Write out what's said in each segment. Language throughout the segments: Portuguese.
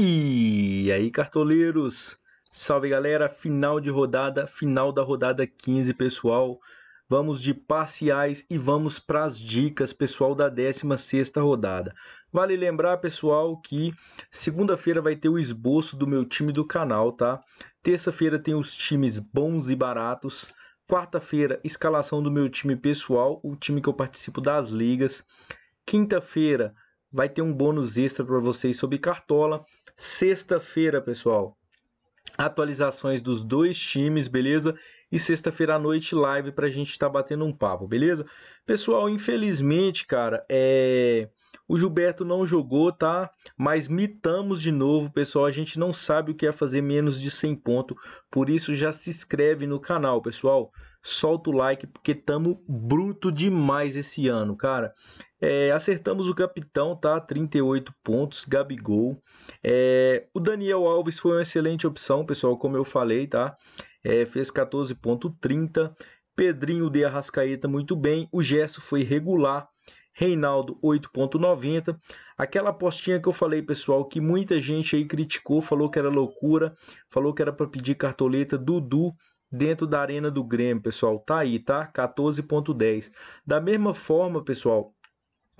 E aí, cartoleiros? Salve galera, final de rodada, final da rodada 15, pessoal. Vamos de parciais e vamos para as dicas, pessoal, da 16 rodada. Vale lembrar, pessoal, que segunda-feira vai ter o esboço do meu time do canal, tá? Terça-feira tem os times bons e baratos. Quarta-feira, escalação do meu time pessoal, o time que eu participo das ligas. Quinta-feira, vai ter um bônus extra para vocês sobre Cartola. Sexta-feira, pessoal, atualizações dos dois times, beleza? E sexta-feira à noite, live para a gente estar tá batendo um papo, beleza? Pessoal, infelizmente, cara, é... o Gilberto não jogou, tá? Mas mitamos de novo, pessoal. A gente não sabe o que é fazer menos de 100 pontos, por isso já se inscreve no canal, pessoal solta o like porque tamo bruto demais esse ano, cara. É, acertamos o capitão, tá? 38 pontos, Gabigol. É, o Daniel Alves foi uma excelente opção, pessoal, como eu falei, tá? É, fez 14.30. Pedrinho de Arrascaeta muito bem. O Gesso foi regular. Reinaldo 8.90. Aquela apostinha que eu falei, pessoal, que muita gente aí criticou, falou que era loucura, falou que era para pedir cartoleta, Dudu dentro da arena do Grêmio, pessoal. Tá aí, tá? 14.10. Da mesma forma, pessoal,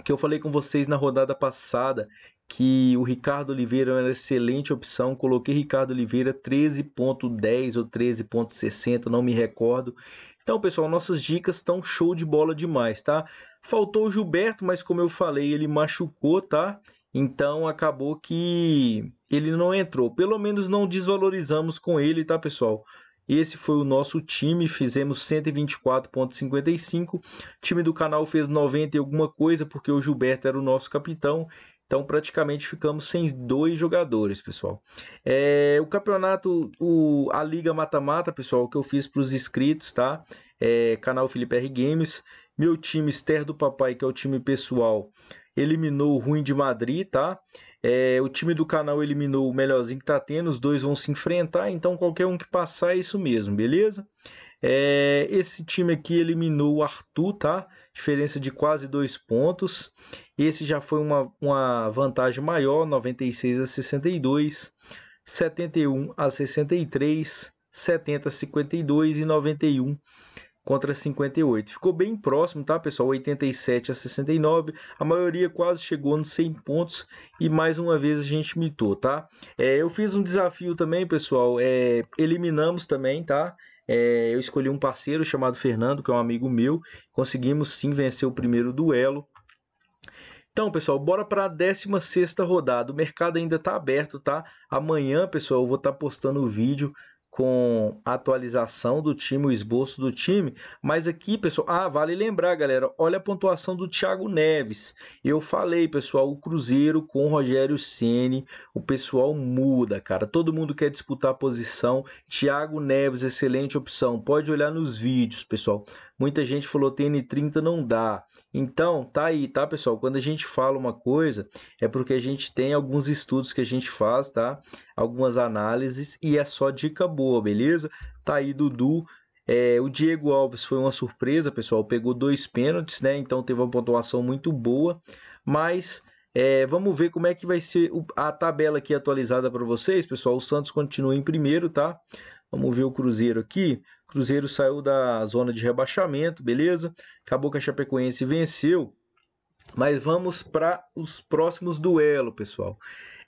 que eu falei com vocês na rodada passada que o Ricardo Oliveira era é uma excelente opção. Coloquei Ricardo Oliveira 13.10 ou 13.60, não me recordo. Então, pessoal, nossas dicas estão show de bola demais, tá? Faltou o Gilberto, mas como eu falei, ele machucou, tá? Então acabou que ele não entrou. Pelo menos não desvalorizamos com ele, tá, pessoal? Esse foi o nosso time, fizemos 124,55. Time do canal fez 90 e alguma coisa, porque o Gilberto era o nosso capitão. Então, praticamente ficamos sem dois jogadores, pessoal. É, o campeonato, o, a Liga Mata-Mata, pessoal, que eu fiz para os inscritos, tá? É, canal Felipe R Games. Meu time, Ster do Papai, que é o time pessoal, eliminou o Ruim de Madrid, tá? É, o time do canal eliminou o melhorzinho que tá tendo, os dois vão se enfrentar, então qualquer um que passar é isso mesmo, beleza? É, esse time aqui eliminou o Arthur, tá? Diferença de quase dois pontos. Esse já foi uma, uma vantagem maior, 96 a 62, 71 a 63, 70 a 52 e 91 contra 58. Ficou bem próximo, tá, pessoal? 87 a 69. A maioria quase chegou nos 100 pontos e mais uma vez a gente mitou, tá? É, eu fiz um desafio também, pessoal. É, eliminamos também, tá? É, eu escolhi um parceiro chamado Fernando, que é um amigo meu. Conseguimos sim vencer o primeiro duelo. Então, pessoal, bora para a 16 rodada. O mercado ainda está aberto, tá? Amanhã, pessoal, eu vou estar tá postando o vídeo com atualização do time, o esboço do time. Mas aqui, pessoal, ah, vale lembrar, galera, olha a pontuação do Thiago Neves. Eu falei, pessoal, o Cruzeiro com o Rogério Ceni, o pessoal muda, cara. Todo mundo quer disputar a posição. Thiago Neves, excelente opção. Pode olhar nos vídeos, pessoal. Muita gente falou TN30 não dá. Então, tá aí, tá, pessoal? Quando a gente fala uma coisa, é porque a gente tem alguns estudos que a gente faz, tá? Algumas análises e é só dica boa, beleza? Tá aí, Dudu. É, o Diego Alves foi uma surpresa, pessoal. Pegou dois pênaltis, né? Então teve uma pontuação muito boa. Mas é, vamos ver como é que vai ser a tabela aqui atualizada para vocês, pessoal. O Santos continua em primeiro, tá? Vamos ver o Cruzeiro aqui. Cruzeiro saiu da zona de rebaixamento, beleza? Acabou que a Chapecoense venceu. Mas vamos para os próximos duelos, pessoal.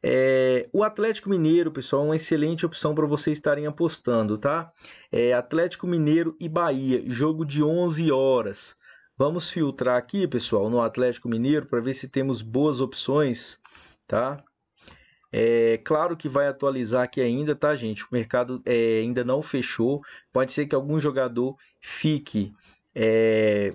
É, o Atlético Mineiro, pessoal, é uma excelente opção para vocês estarem apostando, tá? É, Atlético Mineiro e Bahia, jogo de 11 horas. Vamos filtrar aqui, pessoal, no Atlético Mineiro para ver se temos boas opções, tá? É claro que vai atualizar aqui ainda, tá, gente? O mercado é, ainda não fechou. Pode ser que algum jogador fique é,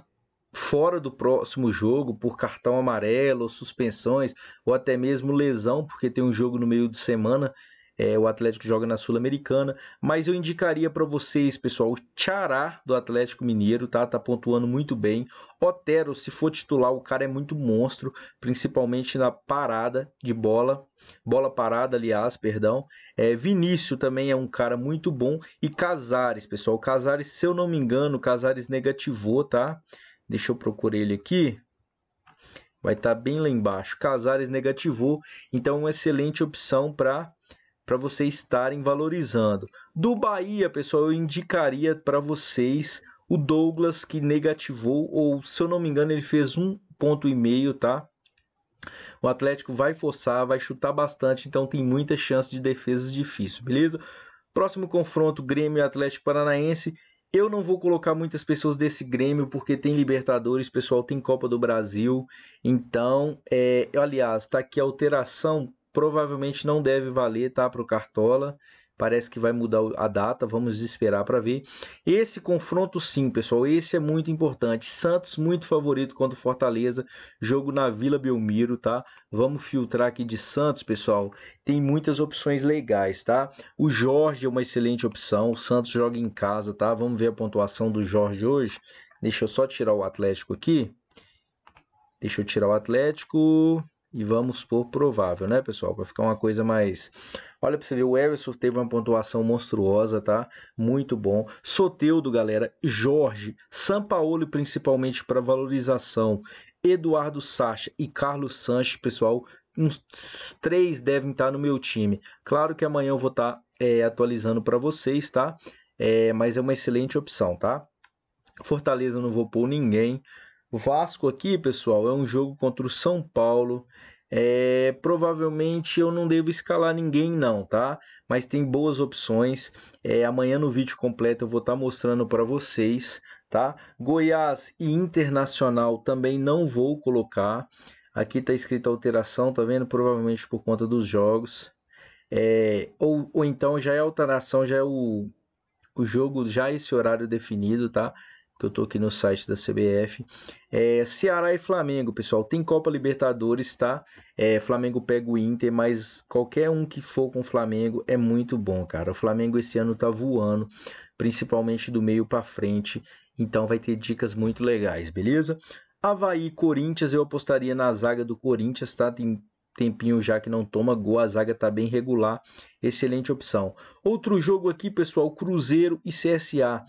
fora do próximo jogo por cartão amarelo, suspensões ou até mesmo lesão, porque tem um jogo no meio de semana é, o Atlético joga na Sul-Americana, mas eu indicaria para vocês, pessoal, o Chará do Atlético Mineiro, tá? Tá pontuando muito bem. Otero, se for titular, o cara é muito monstro, principalmente na parada de bola, bola parada, aliás, perdão. É, Vinícius também é um cara muito bom e Casares, pessoal, Casares, se eu não me engano, Casares negativou, tá? Deixa eu procurar ele aqui vai estar tá bem lá embaixo. Casares negativou, então uma excelente opção para para vocês estarem valorizando. Do Bahia, pessoal, eu indicaria para vocês o Douglas que negativou ou se eu não me engano ele fez um ponto e meio, tá? O Atlético vai forçar, vai chutar bastante, então tem muita chance de defesa difícil, beleza? Próximo confronto Grêmio e Atlético Paranaense. Eu não vou colocar muitas pessoas desse Grêmio porque tem Libertadores, pessoal, tem Copa do Brasil. Então, é, aliás, está aqui a alteração provavelmente não deve valer tá, para o Cartola. Parece que vai mudar a data, vamos esperar para ver. Esse confronto, sim, pessoal, esse é muito importante. Santos muito favorito contra Fortaleza, jogo na Vila Belmiro, tá? Vamos filtrar aqui de Santos, pessoal. Tem muitas opções legais, tá? O Jorge é uma excelente opção. O Santos joga em casa, tá? Vamos ver a pontuação do Jorge hoje. Deixa eu só tirar o Atlético aqui. Deixa eu tirar o Atlético e vamos por provável, né, pessoal? Para ficar uma coisa mais. Olha para você ver, o Everson teve uma pontuação monstruosa, tá? Muito bom. Soteudo, galera, Jorge, Sampaoli, principalmente para valorização, Eduardo Sacha e Carlos Sanches, pessoal. Uns três devem estar tá no meu time. Claro que amanhã eu vou estar tá, é, atualizando para vocês, tá? É, mas é uma excelente opção, tá? Fortaleza não vou pôr ninguém. Vasco aqui, pessoal, é um jogo contra o São Paulo. É, provavelmente eu não devo escalar ninguém, não, tá? Mas tem boas opções. É, amanhã no vídeo completo eu vou estar tá mostrando para vocês, tá? Goiás e Internacional também não vou colocar. Aqui está escrito alteração, tá vendo? Provavelmente por conta dos jogos. É, ou, ou então já é alteração, já é o, o jogo, já esse horário definido, tá? que eu tô aqui no site da CBF. É, Ceará e Flamengo, pessoal. Tem Copa Libertadores, tá? É, Flamengo pega o Inter, mas qualquer um que for com o Flamengo é muito bom, cara. O Flamengo esse ano tá voando, principalmente do meio para frente. Então vai ter dicas muito legais, beleza? Havaí, Corinthians, eu apostaria na zaga do Corinthians, tá? Tem tempinho já que não toma gol, a zaga tá bem regular, excelente opção. Outro jogo aqui, pessoal, Cruzeiro e CSA.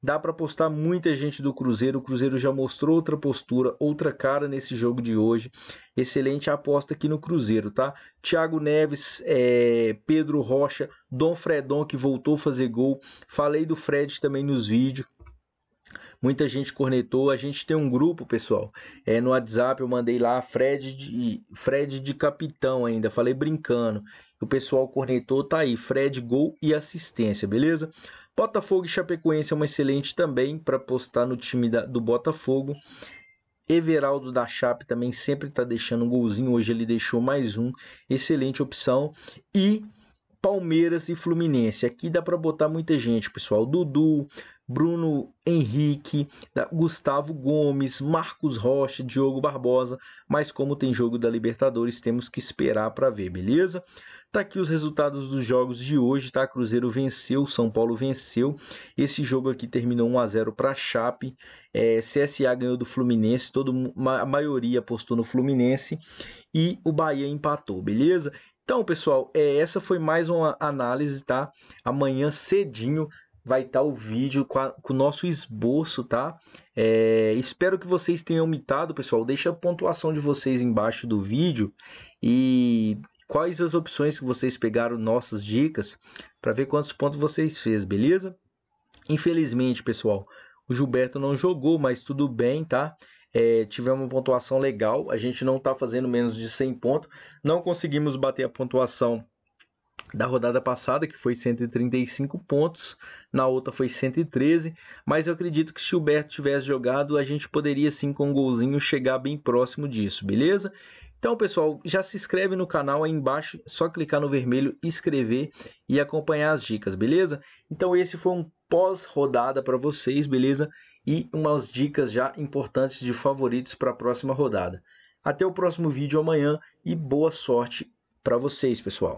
Dá para postar muita gente do Cruzeiro. O Cruzeiro já mostrou outra postura, outra cara nesse jogo de hoje. Excelente aposta aqui no Cruzeiro, tá? Thiago Neves, é, Pedro Rocha, Dom Fredon que voltou a fazer gol. Falei do Fred também nos vídeos. Muita gente cornetou. A gente tem um grupo, pessoal. É no WhatsApp eu mandei lá Fred de Fred de capitão ainda. Falei brincando. O pessoal cornetou, tá aí, Fred gol e assistência, beleza? Botafogo e Chapecoense é uma excelente também para apostar no time da, do Botafogo. Everaldo da Chape também sempre está deixando um golzinho. Hoje ele deixou mais um. Excelente opção. E Palmeiras e Fluminense. Aqui dá para botar muita gente, pessoal. Dudu, Bruno Henrique, Gustavo Gomes, Marcos Rocha, Diogo Barbosa. Mas como tem jogo da Libertadores, temos que esperar para ver, beleza? Tá aqui os resultados dos jogos de hoje, tá? Cruzeiro venceu, São Paulo venceu. Esse jogo aqui terminou 1 a 0 para Chape. É, CSA ganhou do Fluminense, todo, a maioria apostou no Fluminense e o Bahia empatou, beleza? Então, pessoal, é, essa foi mais uma análise, tá? Amanhã cedinho vai estar tá o vídeo com, a, com o nosso esboço, tá? É, espero que vocês tenham mitado, pessoal. Deixa a pontuação de vocês embaixo do vídeo e quais as opções que vocês pegaram nossas dicas para ver quantos pontos vocês fez, beleza? Infelizmente, pessoal, o Gilberto não jogou, mas tudo bem, tá? É, tivemos uma pontuação legal, a gente não está fazendo menos de 100 pontos, não conseguimos bater a pontuação da rodada passada, que foi 135 pontos, na outra foi 113, mas eu acredito que se o Gilberto tivesse jogado, a gente poderia sim com um golzinho chegar bem próximo disso, beleza? Então, pessoal, já se inscreve no canal aí embaixo, só clicar no vermelho, inscrever e acompanhar as dicas, beleza? Então, esse foi um pós-rodada para vocês, beleza? E umas dicas já importantes de favoritos para a próxima rodada. Até o próximo vídeo amanhã e boa sorte para vocês, pessoal.